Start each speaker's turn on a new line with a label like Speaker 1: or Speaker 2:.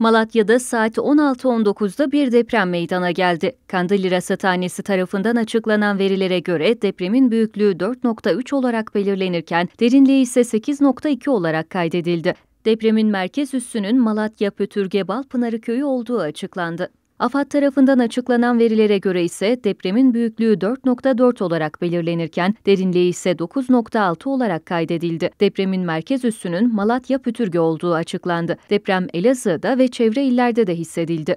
Speaker 1: Malatya'da saat 16.19'da bir deprem meydana geldi. Kandil Rasathanesi tarafından açıklanan verilere göre depremin büyüklüğü 4.3 olarak belirlenirken derinliği ise 8.2 olarak kaydedildi. Depremin merkez üssünün Malatya Pötürge Balpınarı köyü olduğu açıklandı. AFAD tarafından açıklanan verilere göre ise depremin büyüklüğü 4.4 olarak belirlenirken derinliği ise 9.6 olarak kaydedildi. Depremin merkez üssünün Malatya Pütürge olduğu açıklandı. Deprem Elazığ'da ve çevre illerde de hissedildi.